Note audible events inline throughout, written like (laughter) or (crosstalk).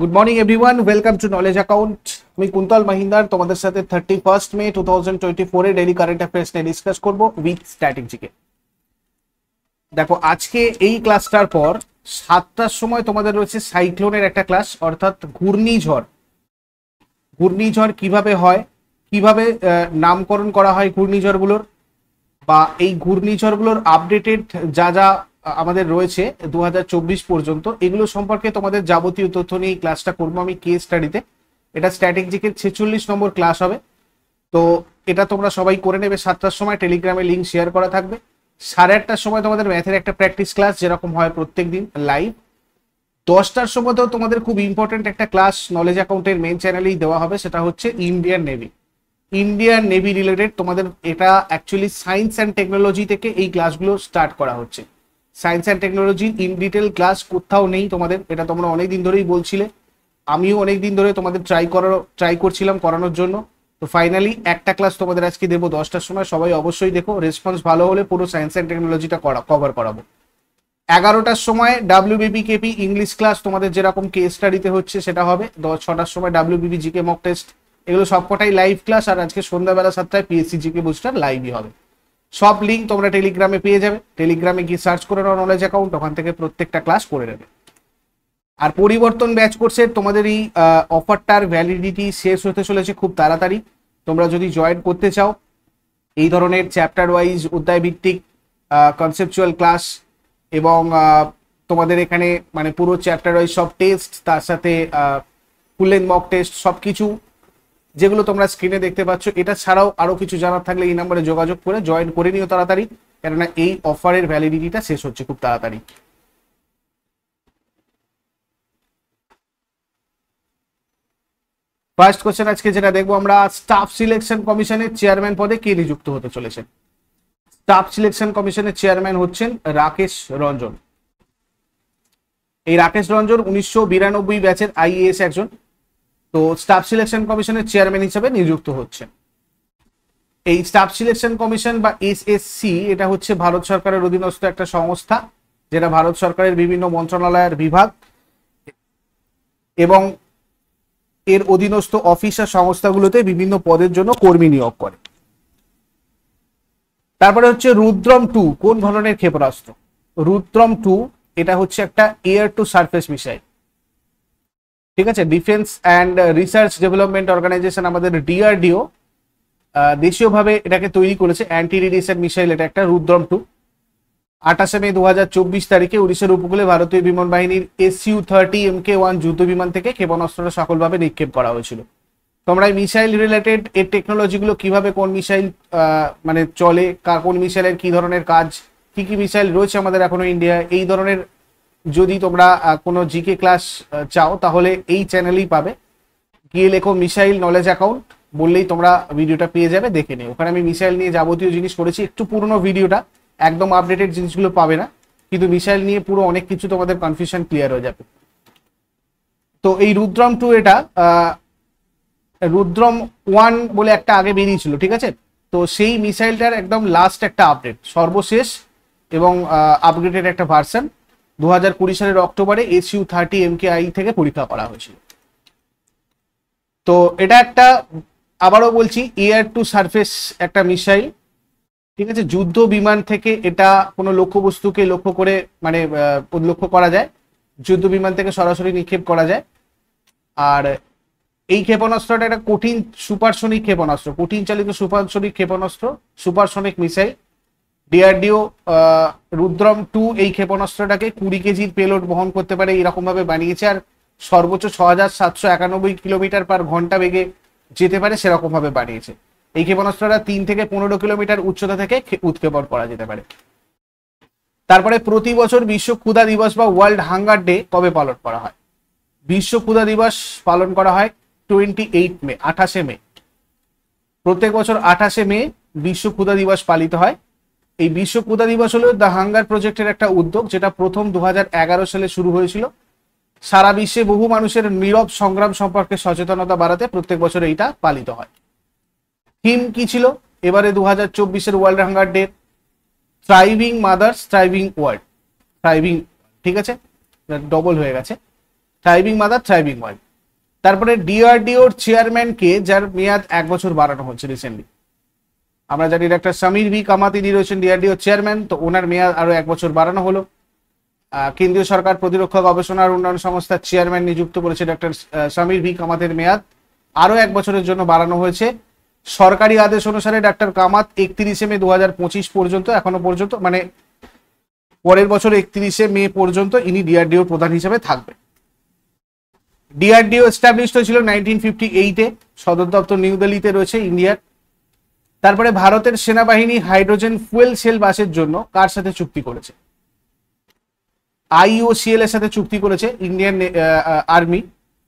good morning everyone welcome to knowledge account আমি কুন্তল মাহিন্দার তোমাদের সাথে thirty first May two thousand twenty ফোরে daily current affairs নিয়ে discuss করবো উইথ স্ট্র্যাটেজিকে দেখো আজকে এই ক্লাসটার পর সাতটার সময় তোমাদের রয়েছে সাইক্লোনের একটা ক্লাস অর্থাৎ ঘূর্ণিঝড় ঘূর্ণিঝড় কিভাবে হয় কিভাবে নামকরণ করা হয় ঘূর্ণিঝড়গুলোর বা এই ঘূর্ণিঝড়গুলোর আপডেটেড যা যা আমাদের রয়েছে দু পর্যন্ত এগুলো সম্পর্কে তোমাদের যাবতীয় তথ্য নিয়ে ক্লাসটা করবো আমি কে স্টাডিতে এটা স্ট্র্যাটেজিকের ছেচল্লিশ নম্বর ক্লাস হবে তো এটা তোমরা সবাই করে নেবে সাতটার সময় টেলিগ্রামে লিঙ্ক শেয়ার করা থাকবে সাড়ে আটটার সময় তোমাদের ম্যাথের একটা প্র্যাকটিস ক্লাস যেরকম হয় প্রত্যেক দিন লাইভ দশটার তো তোমাদের খুব ইম্পর্টেন্ট একটা ক্লাস নলেজ অ্যাকাউন্টের মেন চ্যানেলেই দেওয়া হবে সেটা হচ্ছে Indian navy Indian navy related তোমাদের এটা অ্যাকচুয়ালি সায়েন্স অ্যান্ড টেকনোলজি থেকে এই ক্লাসগুলো স্টার্ট করা হচ্ছে সায়েন্স অ্যান্ড টেকনোলজির ইন ডিটেল ক্লাস কোথাও নেই তোমাদের এটা তোমরা অনেক দিন ধরেই বলছিলে আমিও অনেক দিন ধরে তোমাদের ট্রাই করার ট্রাই করছিলাম করানোর জন্য তো ফাইনালি একটা ক্লাস তোমাদের আজকে দেবো দশটার সময় সবাই অবশ্যই দেখো রেসপন্স ভালো হলে পুরো সায়েন্স অ্যান্ড টেকনোলজিটা করা কভার করাবো এগারোটার সময় ডাব্লিউবিপি কেপি ইংলিশ ক্লাস তোমাদের যেরকম কেস স্টাডিতে হচ্ছে সেটা হবে দশ ছটার সময় বিবি জিকে মক টেস্ট এগুলো সবকটাই লাইভ ক্লাস আর আজকে সন্ধ্যাবেলা সাতটায় পিএসসি জিকে বুস্টার লাইভই হবে সব লিঙ্ক তোমরা টেলিগ্রামে পেয়ে যাবে টেলিগ্রামে গিয়ে সার্চ করে নাও নলেজ অ্যাকাউন্ট ওখান থেকে প্রত্যেকটা ক্লাস করে নেবে আর পরিবর্তন ব্যাচ কোর্সের তোমাদের এই অফারটার ভ্যালিডিটি শেষ হতে চলেছে খুব তাড়াতাড়ি তোমরা যদি জয়েন করতে চাও এই ধরনের চ্যাপ্টার ওয়াইজ অধ্যায়ভিত্তিক কনসেপচুয়াল ক্লাস এবং তোমাদের এখানে মানে পুরো চ্যাপ্টার ওয়াইজ সব টেস্ট তার সাথে ফুল মক টেস্ট সব কিছু যেগুলো তোমরা স্ক্রিনে দেখতে পাচ্ছ এটা ছাড়াও আরও কিছু জানার থাকলে এই নাম্বারে যোগাযোগ করে জয়েন করে নিও তাড়াতাড়ি কেননা এই অফারের ভ্যালিডিটিটা শেষ হচ্ছে খুব তাড়াতাড়ি ফার্স্ট কোশ্চেন আজকে যেটা দেখবো আমরা স্টাফ সিলেকশন কমিশনের চেয়ারম্যান পদে কে নিযুক্ত হতে চলেছেন স্টাফ সিলেকশন কমিশনের চেয়ারম্যান হচ্ছেন রাকেশ রঞ্জন এই রাকেশ রঞ্জন উনিশশো বিরানব্বই ব্যাচের আইএএস একজন তো স্টাফ সিলেকশন কমিশনের চেয়ারম্যান হিসেবে নিযুক্ত হচ্ছেন এই স্টাফ সিলেকশন কমিশন বা এসএসসি এটা হচ্ছে ভারত সরকারের অধীনস্থ একটা সংস্থা যেটা ভারত সরকারের বিভিন্ন মন্ত্রণালয়ের বিভাগ এবং এর অধীনস্থ অফিস আর সংস্থাগুলোতে বিভিন্ন পদের জন্য কর্মী নিয়োগ করে তারপরে হচ্ছে রুদ্রম টু কোন ধরনের ক্ষেপণাস্ত্র রুদ্রম টু এটা হচ্ছে একটা এয়ার টু সার্ফেস মিসাইল ঠিক আছে defence and research development organisation আমাদের ডিআরডিও দেশীয়ভাবে এটাকে তৈরি করেছে অ্যান্টি রেডিয়েশন মিসাইল এটা একটা রুদ্রম টু আঠাশে মে দু তারিখে উড়িষ্যার উপকূলে ভারতীয় বিমান বাহিনীর SU thirty M K one যুদ্ধ বিমান থেকে ক্ষেপণাস্ত্রটা সফলভাবে নিক্ষেপ করা হয়েছিল তোমরা এই মিসাইল রিলেটেড এর টেকনোলজিগুলো কিভাবে কোন মিসাইল মানে চলে কোন মিসাইলের কি ধরনের কাজ কি কি মিসাইল রয়েছে আমাদের এখনো ইন্ডিয়া এই ধরনের যদি তোমরা কোনো জিকে ক্লাস চাও তাহলে এই চ্যানেলেই পাবে গিয়ে লেখো মিসাইল নলেজ অ্যাকাউন্ট বললেই তোমরা ভিডিওটা পেয়ে যাবে দেখে নিও ওখানে আমি মিসাইল নিয়ে যাবতীয় জিনিস করেছি একটু পুরনো ভিডিওটা একদম আপডেটেড জিনিসগুলো পাবে না কিন্তু মিসাইল নিয়ে পুরো অনেক কিছু তোমাদের কনফিউশন ক্লিয়ার হয়ে যাবে তো এই রুদ্রম টু এটা রুদ্রম ওয়ান বলে একটা আগে বেরিয়েছিল ঠিক আছে তো সেই মিসাইলটার একদম লাস্ট একটা আপডেট সর্বশেষ এবং আপগ্রেডেড একটা ভার্সন দু কুড়ি সালের অক্টোবরে এসইউ থার্টি এম থেকে পরীক্ষা করা হয়েছিল তো এটা একটা আবারও বলছি এয়ার টু সারফেস একটা মিসাইল ঠিক আছে যুদ্ধ বিমান থেকে এটা কোনো লক্ষ্যবস্তুকে লক্ষ্য করে মানে লক্ষ্য করা যায় যুদ্ধ বিমান থেকে সরাসরি নিক্ষেপ করা যায় আর এই ক্ষেপণাস্ত্রটা একটা কঠিন সুপারসনিক ক্ষেপণাস্ত্র কঠিন চালিত সুপারসনিক ক্ষেপণাস্ত্র supersonic missile DRDO Rudram two এই ক্ষেপণাস্ত্রটাকে কুড়ি কেজির পেলোড বহন করতে পারে এরকমভাবে বানিয়েছে আর সর্বোচ্চ ছ হাজার সাতশো একানব্বই কিলোমিটার পার ঘন্টা বেগে যেতে পারে সেরকমভাবে বানিয়েছে এই ক্ষেপণাস্ত্রটা তিন থেকে পনেরো কিলোমিটার উচ্চতা থেকে উৎক্ষেপণ করা যেতে পারে তারপরে প্রতি বছর বিশ্ব ক্ষুদা দিবস বা ওয়ার্ল্ড হাঙ্গার ডে কবে পালন করা হয় বিশ্ব ক্ষুদা দিবস পালন করা হয় টোয়েন্টি এইট মে আঠাশে মে প্রত্যেক বছর আঠাশে মে বিশ্ব ক্ষুদা দিবস পালিত হয় এই বিশ্ব ক্ষুদা দিবস হলো দ্য হাঙ্গার প্রজেক্টের একটা উদ্যোগ যেটা প্রথম দু সালে শুরু হয়েছিল সারা বিশ্বে বহু মানুষের নীরব সংগ্রাম সম্পর্কে সচেতনতা বাড়াতে প্রত্যেক বছর এইটা পালিত হয় থিম কি ছিল এবারে দু হাজার চব্বিশের world hunger day thriving mothers thriving world thriving ঠিক আছে ডবল হয়ে গেছে থ্রাইভিং মাদার থ্রাইভিং ওয়ার্ল্ড তারপরে ডিআরডিওর চেয়ারম্যানকে যার মেয়াদ এক বছর বাড়ানো হচ্ছে রিসেন্টলি আমরা জানি ডাক্তার সামির ভি কামাতিনি রয়েছেন ডিআরডিও চেয়ারম্যান তো ওনার মেয়াদ আরও এক বছর বাড়ানো হলো কেন্দ্রীয় সরকার প্রতিরক্ষা গবেষণার উন্নয়ন সংস্থার চেয়ারম্যান নিযুক্ত করেছে ডাক্তার সামির ভি কামাতের মেয়াদ আরও এক বছরের জন্য বাড়ানো হয়েছে সরকারি আদেশ অনুসারে ডাক্তার কামাত একত্রিশে মে দু পর্যন্ত এখনো পর্যন্ত মানে পরের বছর একত্রিশে মে পর্যন্ত ইনি ডিআরডিও প্রধান হিসেবে থাকবে ডিআরডিও এস্টাবলিশ হয়েছিল নাইনটিন ফিফটি এইটে সদর দপ্তর নিউ দিল্লিতে রয়েছে ইন্ডিয়ার তারপরে ভারতের সেনাবাহিনী হাইড্রোজেন ফুয়েল সেল বাসের জন্য কার সাথে চুক্তি করেছে আইওসিএল এর সাথে চুক্তি করেছে Indian army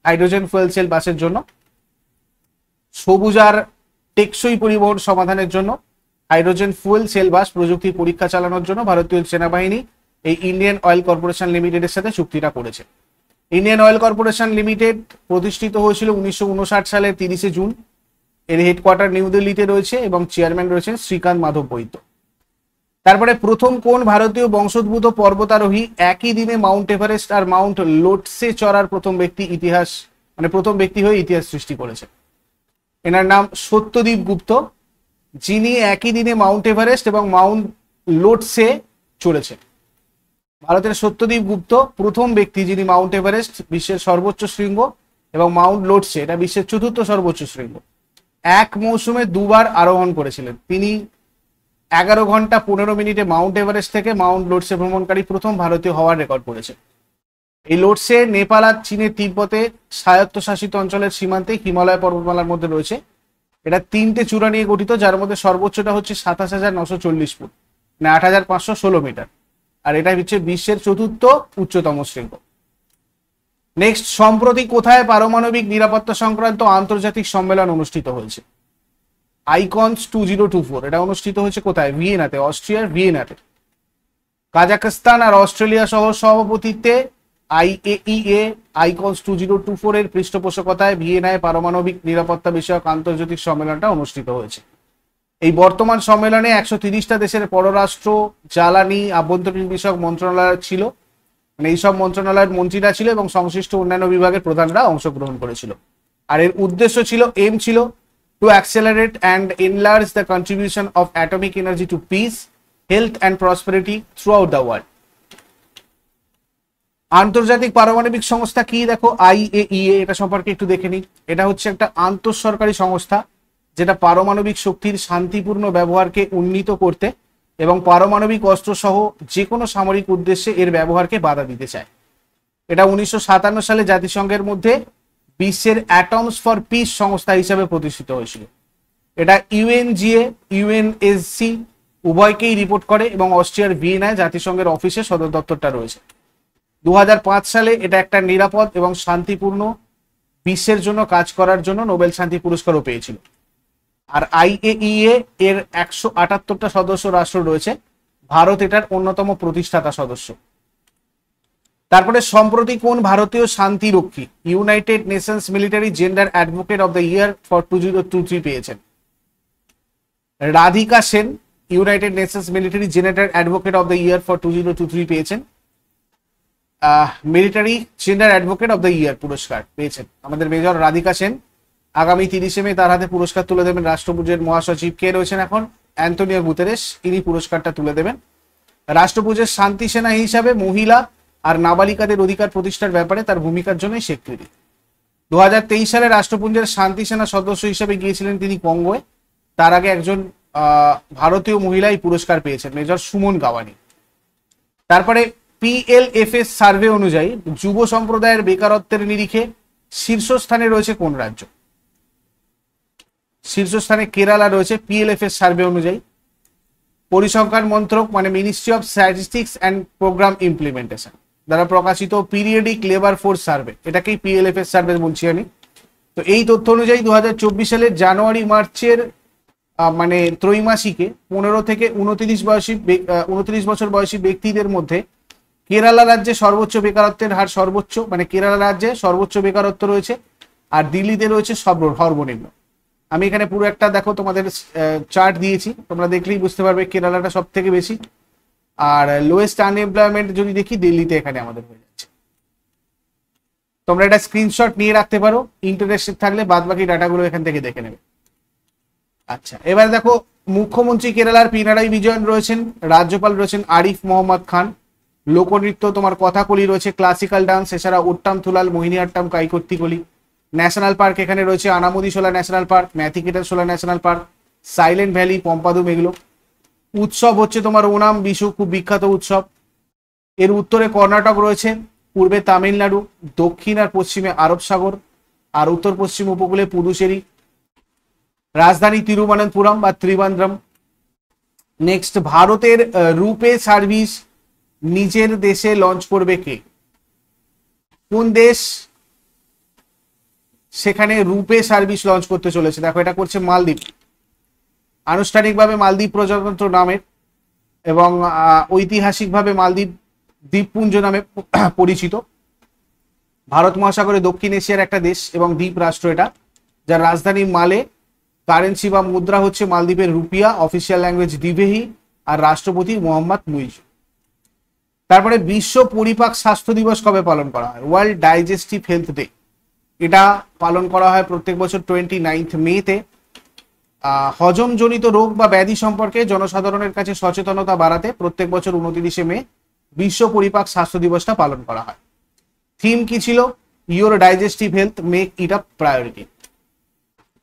hydrogen fuel cell বাসের জন্য সবুজ আর টেকসই পরিবহন সমাধানের জন্য হাইড্রোজেন ফুয়েল সেল বাস প্রযুক্তি পরীক্ষা চালানোর জন্য ভারতীয় সেনাবাহিনী এই ইন্ডিয়ান অয়েল কর্পোরেশন লিমিটেডের সাথে চুক্তিটা করেছে ইন্ডিয়ান অয়েল কর্পোরেশন লিমিটেড প্রতিষ্ঠিত হয়েছিল উনিশশো সালের তিরিশে জুন এর হেডকোয়ার্টার নিউ দিল্লিতে রয়েছে এবং চেয়ারম্যান রয়েছেন শ্রীকান্ত মাধব বৈদ্য তারপরে প্রথম কোন ভারতীয় বংশোদ্ভূত পর্বতারোহী একই দিনে মাউন্ট এভারেস্ট আর মাউন্ট লোটসে চড়ার প্রথম ব্যক্তি ইতিহাস মানে প্রথম ব্যক্তি হয়ে ইতিহাস সৃষ্টি করেছে এনার নাম সত্যদীপ গুপ্ত যিনি একই দিনে মাউন্ট এভারেস্ট এবং মাউন্ট লোটসে চড়েছে ভারতের সত্যদীপ গুপ্ত প্রথম ব্যক্তি যিনি মাউন্ট এভারেস্ট বিশ্বের সর্বোচ্চ শৃঙ্গ এবং মাউন্ট লোটসে এটা বিশ্বের চতুর্থ সর্বোচ্চ শৃঙ্গ এক মৌসুমে দুবার আরোহণ করেছিলেন তিনি এগারো ঘন্টা পনেরো মিনিটে মাউন্ট এভারেস্ট থেকে মাউন্ট লোডসে ভ্রমণকারী প্রথম ভারতীয় হওয়ার রেকর্ড করেছেন এই লোডসে নেপাল আর চীনের তিব্বতে স্বায়ত্তশাসিত অঞ্চলের সীমান্তে হিমালয় পর্বতমালার মধ্যে রয়েছে এটা তিনটে চূড়া নিয়ে গঠিত যার মধ্যে সর্বোচ্চটা হচ্ছে সাতাশ হাজার নশো চল্লিশ ফুট মানে আট হাজার পাঁচশো ষোলো মিটার আর এটা হচ্ছে বিশ্বের চতুর্থ উচ্চতম শৃঙ্গ নেক্সট সম্প্রতি কোথায় পারমাণবিক নিরাপত্তা সংক্রান্ত আন্তর্জাতিক সম্মেলন অনুষ্ঠিত হয়েছে ICONS two zero two four এটা অনুষ্ঠিত হয়েছে কোথায় ভিয়েনাতে অস্ট্রিয়ার ভিয়েনাতে কাজাকস্তান আর অস্ট্রেলিয়া সহ সভাপতিত্বে IAEA ICONS two zero two four এর পৃষ্ঠপোষকতায় ভিয়েনায় পারমাণবিক নিরাপত্তা বিষয়ক আন্তর্জাতিক সম্মেলনটা অনুষ্ঠিত হয়েছে এই বর্তমান সম্মেলনে একশো তিরিশটা দেশের পররাষ্ট্র জ্বালানি আভ্যন্তরীণ বিষয়ক মন্ত্রণালয় ছিল মানে এইসব মন্ত্রণালয়ের মন্ত্রীরা ছিল এবং সংশ্লিষ্ট অন্যান্য বিভাগের প্রধানরা অংশগ্রহণ করেছিল আর এর উদ্দেশ্য ছিল এম ছিল to accelerate and enlarge the contribution of atomic energy to peace health and prosperity throughout the world আন্তর্জাতিক পারমাণবিক সংস্থা কি দেখো আইএইএ এটা সম্পর্কে একটু দেখে নিই এটা হচ্ছে একটা আন্তঃসরকারি সংস্থা যেটা পারমাণবিক শক্তির শান্তিপূর্ণ ব্যবহারকে উন্নীত করতে এবং পারমাণবিক অস্ত্রসহ যে কোনো সামরিক উদ্দেশ্যে এর ব্যবহারকে বাধা দিতে চায় এটা উনিশশো সালে জাতিসংঘের মধ্যে বিশ্বের অ্যাটমস ফর পিস সংস্থা হিসেবে প্রতিষ্ঠিত হয়েছিল এটা ইউএনজিএ ইউএনএসসি উভয়কেই রিপোর্ট করে এবং অস্ট্রিয়ার ভিয়েনায় জাতিসংঘের অফিসে সদর দপ্তরটা রয়েছে দু সালে এটা একটা নিরাপদ এবং শান্তিপূর্ণ বিশ্বের জন্য কাজ করার জন্য নোবেল শান্তি পুরস্কারও পেয়েছিল আর আইএইএ এর একশো আটাত্তরটা সদস্য রাষ্ট্র রয়েছে ভারত এটার অন্যতম প্রতিষ্ঠাতা সদস্য তারপরে সম্প্রতি কোন ভারতীয় শান্তিরক্ষী United Nations military gender advocate of the year for two zero two three পেয়েছেন Radhika Sen United Nations military gender advocate of the year for two zero two three পেয়েছেন military gender advocate of the year পুরস্কার পেয়েছেন আমাদের major Radhika Sen আগামী তিরিশে মে তার হাতে পুরস্কার তুলে দেবেন রাষ্ট্রপুঞ্জের মহাসচিব কে রয়েছেন এখন অ্যান্টনিও গুতেরেস তিনি পুরস্কারটা তুলে দেবেন রাষ্ট্রপুঞ্জের শান্তি সেনা হিসাবে মহিলা আর নাবালিকাদের অধিকার প্রতিষ্ঠার ব্যাপারে তার ভূমিকার জন্য স্বীকৃতি দু সালে রাষ্ট্রপুঞ্জের শান্তি সেনা সদস্য হিসেবে গিয়েছিলেন তিনি কঙ্গোয় তার আগে একজন ভারতীয় মহিলাই পুরস্কার পেয়েছেন মেজর সুমন গাওয়ানি তারপরে পিএলএফএস সার্ভে অনুযায়ী যুব সম্প্রদায়ের বেকারত্বের নিরিখে শীর্ষস্থানে রয়েছে কোন রাজ্য শীর্ষস্থানে কেরালা রয়েছে পিএলএফ এর সার্ভে অনুযায়ী পরিসংখ্যান মন্ত্রক মানে ministry of statistics and programme implementation দ্বারা প্রকাশিত পিরিয়ডিক লেবার ফোর্স সার্ভে এটাকেই পিএলএফ এর সার্ভে বলছি আমি তো এই তথ্য অনুযায়ী দু সালের জানুয়ারি মার্চের মানে ত্রৈমাসিকে পনেরো থেকে উনত্রিশ বয়সী উনত্রিশ বছর বয়সী ব্যক্তিদের মধ্যে কেরালা রাজ্যে সর্বোচ্চ বেকারত্বের হার সর্বোচ্চ মানে কেরালা রাজ্যে সর্বোচ্চ বেকারত্ব রয়েছে আর দিল্লিতে রয়েছে সর্বনিম্ন আমি এখানে পুরো একটা দেখো তোমাদের চার্ট দিয়েছি তোমরা দেখলেই বুঝতে পারবে কেরালাটা সব থেকে বেশি আর লোয়েস্ট আনএমপ্লয়মেন্ট যদি দেখি দিল্লিতে এখানে আমাদের হয়ে যাচ্ছে তোমরা এটা স্ক্রিনশট নিয়ে রাখতে পারো ইন্টারেস্টেড থাকলে বাদ বাকি ডাটাগুলো এখান থেকে দেখে নেবে আচ্ছা এবার দেখো মুখ্যমন্ত্রী কেরালার পিনারাই বিজয়ন রয়েছেন রাজ্যপাল রয়েছেন আরিফ মোহাম্মদ খান লোকনৃত্য তোমার কথাকলি রয়েছে ক্লাসিক্যাল ডান্স এছাড়া উট্টাম থুলাল মোহিনী আট্টাম কাইকর্তিকলি ন্যাশনাল পার্ক এখানে রয়েছে Anamudishola national park Shola national park silent valley Pampadum এগুলো উৎসব হচ্ছে তোমার ওনাম বিশু খুব বিখ্যাত উৎসব এর উত্তরে কর্ণাটক রয়েছে পূর্বে তামিলনাড়ু দক্ষিণ আর পশ্চিমে আরব সাগর আর উত্তর পশ্চিম উপকূলে পুদুচেরি রাজধানী তিরুবনন্তপুরম বা ত্রিবান্দ্রম নেক্সট ভারতের রূপে সার্ভিস নিজের দেশে লঞ্চ করবে কে কোন দেশ সেখানে রূপে সার্ভিস লঞ্চ করতে চলেছে দেখো এটা করছে মালদ্বীপ আনুষ্ঠানিকভাবে মালদ্বীপ প্রজাতন্ত্র নামের এবং ঐতিহাসিকভাবে মালদ্বীপ দ্বীপপুঞ্জ নামে (clears throat) পরিচিত ভারত মহাসাগরে দক্ষিণ এশিয়ার একটা দেশ এবং দ্বীপ রাষ্ট্র এটা যার রাজধানী মালে কারেন্সি বা মুদ্রা হচ্ছে মালদ্বীপের রুপিয়া অফিসিয়াল ল্যাঙ্গুয়েজ দিবেহি আর রাষ্ট্রপতি মোহাম্মদ মুইজ তারপরে বিশ্ব পরিপাক স্বাস্থ্য দিবস কবে পালন করা হয় ওয়ার্ল্ড ডাইজেস্টিভ হেলথ ডে এটা পালন করা হয় প্রত্যেক বছর টোয়েন্টি নাইন্থ মেতে হজমজনিত রোগ বা ব্যাধি সম্পর্কে জনসাধারণের কাছে সচেতনতা বাড়াতে প্রত্যেক বছর উনতিরিশে মে বিশ্ব পরিপাক স্বাস্থ্য দিবসটা পালন করা হয় থিম কি ছিল your digestive health make it a priority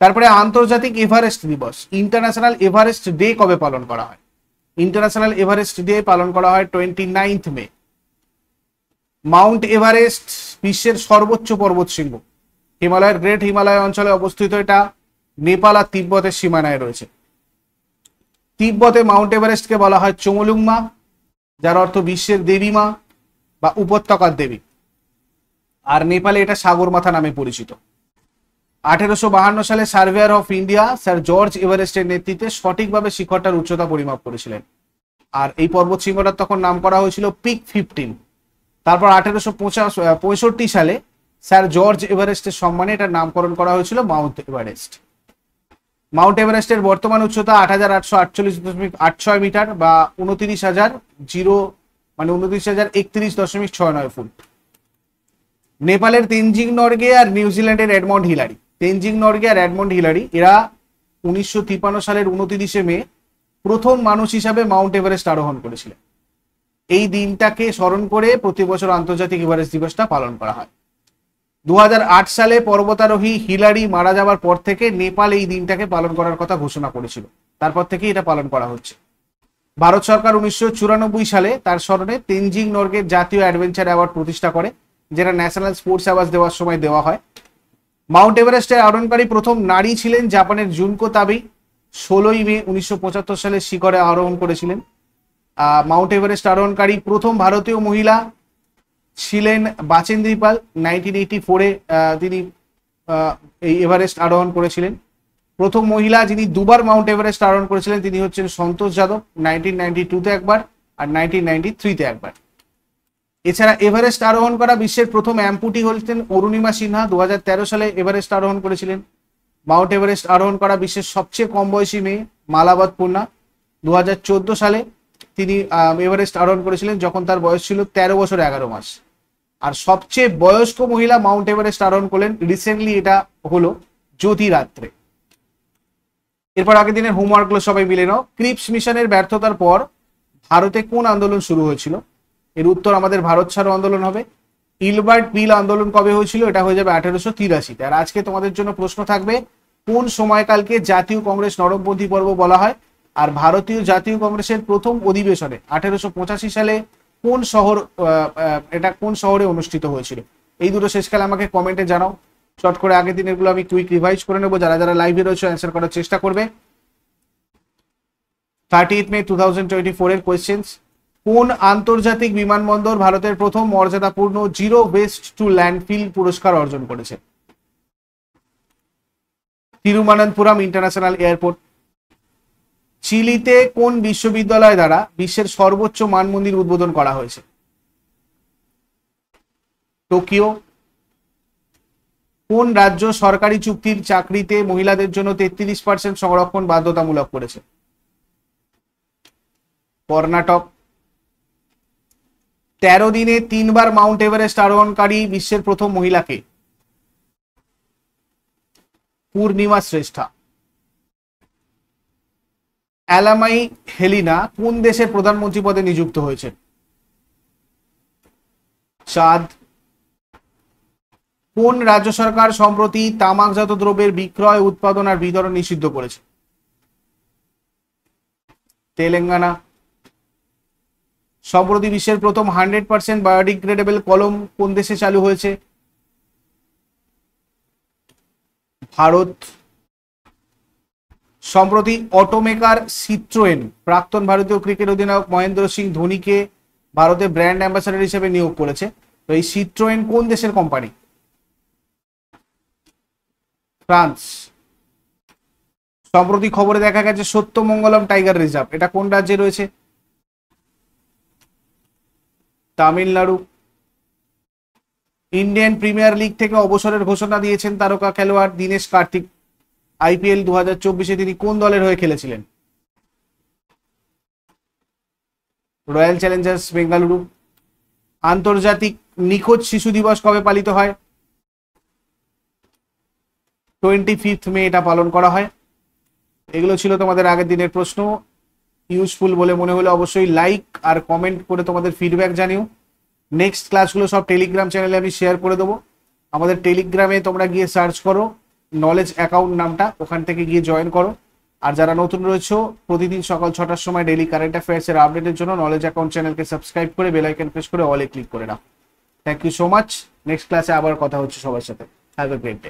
তারপরে আন্তর্জাতিক এভারেস্ট দিবস ইন্টারন্যাশনাল এভারেস্ট ডে কবে পালন করা হয় ইন্টারন্যাশনাল এভারেস্ট ডে পালন করা হয় twenty ninth May mount Everest বিশ্বের সর্বোচ্চ পর্বত শৃঙ্গ হিমালয়ের গ্রেট হিমালয় অঞ্চলে অবস্থিত এটা নেপাল আর তিব্বতের সীমানায় রয়েছে তিব্বতে মাউন্ট এভারেস্টকে বলা হয় চমলুংমা যার অর্থ বিশ্বের দেবী মা বা উপত্যকার দেবী আর নেপালে এটা সাগর মাথা নামে পরিচিত আঠেরোশো বাহান্ন সালে surveyor of India sir George এভারেস্টের নেতৃত্বে সঠিকভাবে শিখরটার উচ্চতা পরিমাপ করেছিলেন আর এই পর্বত শৃঙ্গটার তখন নাম করা হয়েছিল পিক ফিফটিন তারপর আঠেরোশো পঁয়ষট্টি সালে স্যার জর্জ এভারেস্টের সম্মানে এটার নামকরণ করা হয়েছিল মাউন্ট এভারেস্ট মাউন্ট এভারেস্টের বর্তমান উচ্চতা আট হাজার আটশো আটচল্লিশ দশমিক আট ছয় মিটার বা উনত্রিশ হাজার জিরো মানে উনত্রিশ হাজার একত্রিশ দশমিক ছয় নয় ফুট নেপালের তেনজিং নর্গে আর নিউজিল্যান্ডের এডমন্ড হিলারি তেনজিং নর্গে আর এডমন্ড হিলারি এরা উনিশশো তিপ্পান্ন সালের উনত্রিশে মে প্রথম মানুষ হিসাবে মাউন্ট এভারেস্ট আরোহণ করেছিলেন এই দিনটাকে স্মরণ করে প্রতি বছর আন্তর্জাতিক এভারেস্ট দিবসটা পালন করা হয় 2008 সালে পর্বতারোহী হিলারি মারা যাওয়ার পর থেকে নেপাল এই দিনটাকে পালন করার কথা ঘোষণা করেছিল তারপর থেকে এটা পালন করা হচ্ছে ভারত সরকার উনিশশো সালে তার স্মরণে তেনজিং নর্গের জাতীয় অ্যাডভেঞ্চার অ্যাওয়ার্ড প্রতিষ্ঠা করে যেটা ন্যাশনাল স্পোর্টস অ্যাওয়ার্ড দেওয়ার সময় দেওয়া হয় মাউন্ট এভারেস্টের আরোহণকারী প্রথম নারী ছিলেন জাপানের জুনকো তাবি ষোলোই মে উনিশশো সালে শিখরে আরোহণ করেছিলেন মাউন্ট এভারেস্ট আরোহণকারী প্রথম ভারতীয় মহিলা ছিলেন বাচেন্দ্রী পাল নাইনটিন এইটি ফোরে তিনি এই এভারেস্ট আরোহণ করেছিলেন প্রথম মহিলা যিনি দুবার মাউন্ট এভারেস্ট আরোহণ করেছিলেন তিনি হচ্ছেন সন্তোষ যাদব নাইনটিন নাইনটি টুতে একবার আর নাইনটিন নাইনটি থ্রিতে একবার এছাড়া এভারেস্ট আরোহণ করা বিশ্বের প্রথম অ্যাম্পুটি হলেন অরুণিমা সিনহা দু সালে এভারেস্ট আরোহণ করেছিলেন মাউন্ট এভারেস্ট আরোহণ করা বিশ্বের সবচেয়ে কম বয়সী মেয়ে মালাবাদ পূর্ণা দু সালে তিনি এভারেস্ট আরোহণ করেছিলেন যখন তার বয়স ছিল তেরো বছর এগারো মাস আর সবচেয়ে বয়স্ক মহিলা মাউন্ট এভারেস্ট আরোহণ করলেন রিসেন্টলি এটা হলো জ্যোতি রাত্রে এরপর আগের দিনের গুলো সবাই মিলে নাও ক্রিপস মিশনের ব্যর্থতার পর ভারতে কোন আন্দোলন শুরু হয়েছিল এর উত্তর আমাদের ভারত ছাড়ো আন্দোলন হবে ইলবার্ট বিল আন্দোলন কবে হয়েছিল এটা হয়ে যাবে আঠারোশো তিরাশিতে আর আজকে তোমাদের জন্য প্রশ্ন থাকবে কোন সময়কালকে জাতীয় কংগ্রেস নরমপন্থী পর্ব বলা হয় আর ভারতীয় জাতীয় কংগ্রেসের প্রথম অধিবেশনে আঠারোশো সালে কোন শহর এটা কোন শহরে অনুষ্ঠিত হয়েছিল এই দুটো শেষ খেলা আমাকে কমেন্টে জানাও শর্ট করে আগের গুলো আমি কুইক রিভাইজ করে নেবো যারা যারা লাইভে রয়েছে অ্যান্সার করার চেষ্টা করবে thirty eight May two thousand twenty এর কোয়েশ্চেন্স কোন আন্তর্জাতিক বিমানবন্দর ভারতের প্রথম মর্যাদাপূর্ণ জিরো বেস্ট টু ল্যান্ডফিল পুরস্কার অর্জন করেছে তিরুমানন্তপুরম ইন্টারন্যাশনাল এয়ারপোর্ট চিলিতে কোন বিশ্ববিদ্যালয় দ্বারা বিশ্বের সর্বোচ্চ মান মন্দির উদ্বোধন করা হয়েছে টোকিও কোন রাজ্য সরকারি চুক্তির চাকরিতে মহিলাদের জন্য তেত্রিশ পার্সেন্ট সংরক্ষণ বাধ্যতামূলক করেছে কর্ণাটক তেরো দিনে তিনবার মাউন্ট এভারেস্ট আরোহণকারী বিশ্বের প্রথম মহিলাকে পূর্ণিমা শ্রেষ্ঠা অ্যালামাই হেলিনা কোন দেশের প্রধানমন্ত্রী পদে নিযুক্ত হয়েছেন চাঁদ কোন রাজ্য সরকার সম্প্রতি তামাকজাত দ্রব্যের বিক্রয় উৎপাদন আর বিতরণ নিষিদ্ধ করেছে তেলেঙ্গানা সম্প্রতি বিশ্বের প্রথম হান্ড্রেড পার্সেন্ট বায়োডিগ্রেডেবল কলম কোন দেশে চালু হয়েছে ভারত সম্প্রতি অটোমেকার সিট্রোয়েন প্রাক্তন ভারতীয় ক্রিকেট অধিনায়ক মহেন্দ্র সিং ধোনিকে ভারতে ব্র্যান্ড অ্যাম্বাসাডার হিসেবে নিয়োগ করেছে তো এই সিট্রোয়েন কোন দেশের কোম্পানি ফ্রান্স সম্প্রতি খবরে দেখা গেছে সত্যমঙ্গলম টাইগার রিজার্ভ এটা কোন রাজ্যে রয়েছে তামিলনাড়ু ইন্ডিয়ান প্রিমিয়ার লিগ থেকে অবসরের ঘোষণা দিয়েছেন তারকা খেলোয়াড় দীনেশ কার্তিক আইপিএল দু হাজার চব্বিশে তিনি কোন দলের হয়ে খেলেছিলেন রয়্যাল চ্যালেঞ্জার্স বেঙ্গালুরু আন্তর্জাতিক নিখোঁজ শিশু দিবস কবে পালিত হয় টোয়েন্টি ফিফথ মে এটা পালন করা হয় এগুলো ছিল তোমাদের আগের দিনের প্রশ্ন ইউজফুল বলে মনে হলে অবশ্যই লাইক আর কমেন্ট করে তোমাদের ফিডব্যাক জানিও নেক্সট ক্লাসগুলো সব টেলিগ্রাম চ্যানেলে আমি শেয়ার করে দেবো আমাদের টেলিগ্রামে তোমরা গিয়ে সার্চ করো নলেজ অ্যাকাউন্ট নামটা ওখান থেকে গিয়ে জয়েন করো আর যারা নতুন রয়েছে প্রতিদিন সকাল ছটার সময় ডেলি কারেন্ট অ্যাফেয়ার্সের আপডেটের জন্য নলেজ অ্যাকাউন্ট চ্যানেলকে সাবস্ক্রাইব করে বেলাইকন প্রেস করে অলে ক্লিক করে রাখো thank you so much next ক্লাসে আবার কথা হচ্ছে সবার সাথে হ্যাভ এ গ্রেট ডে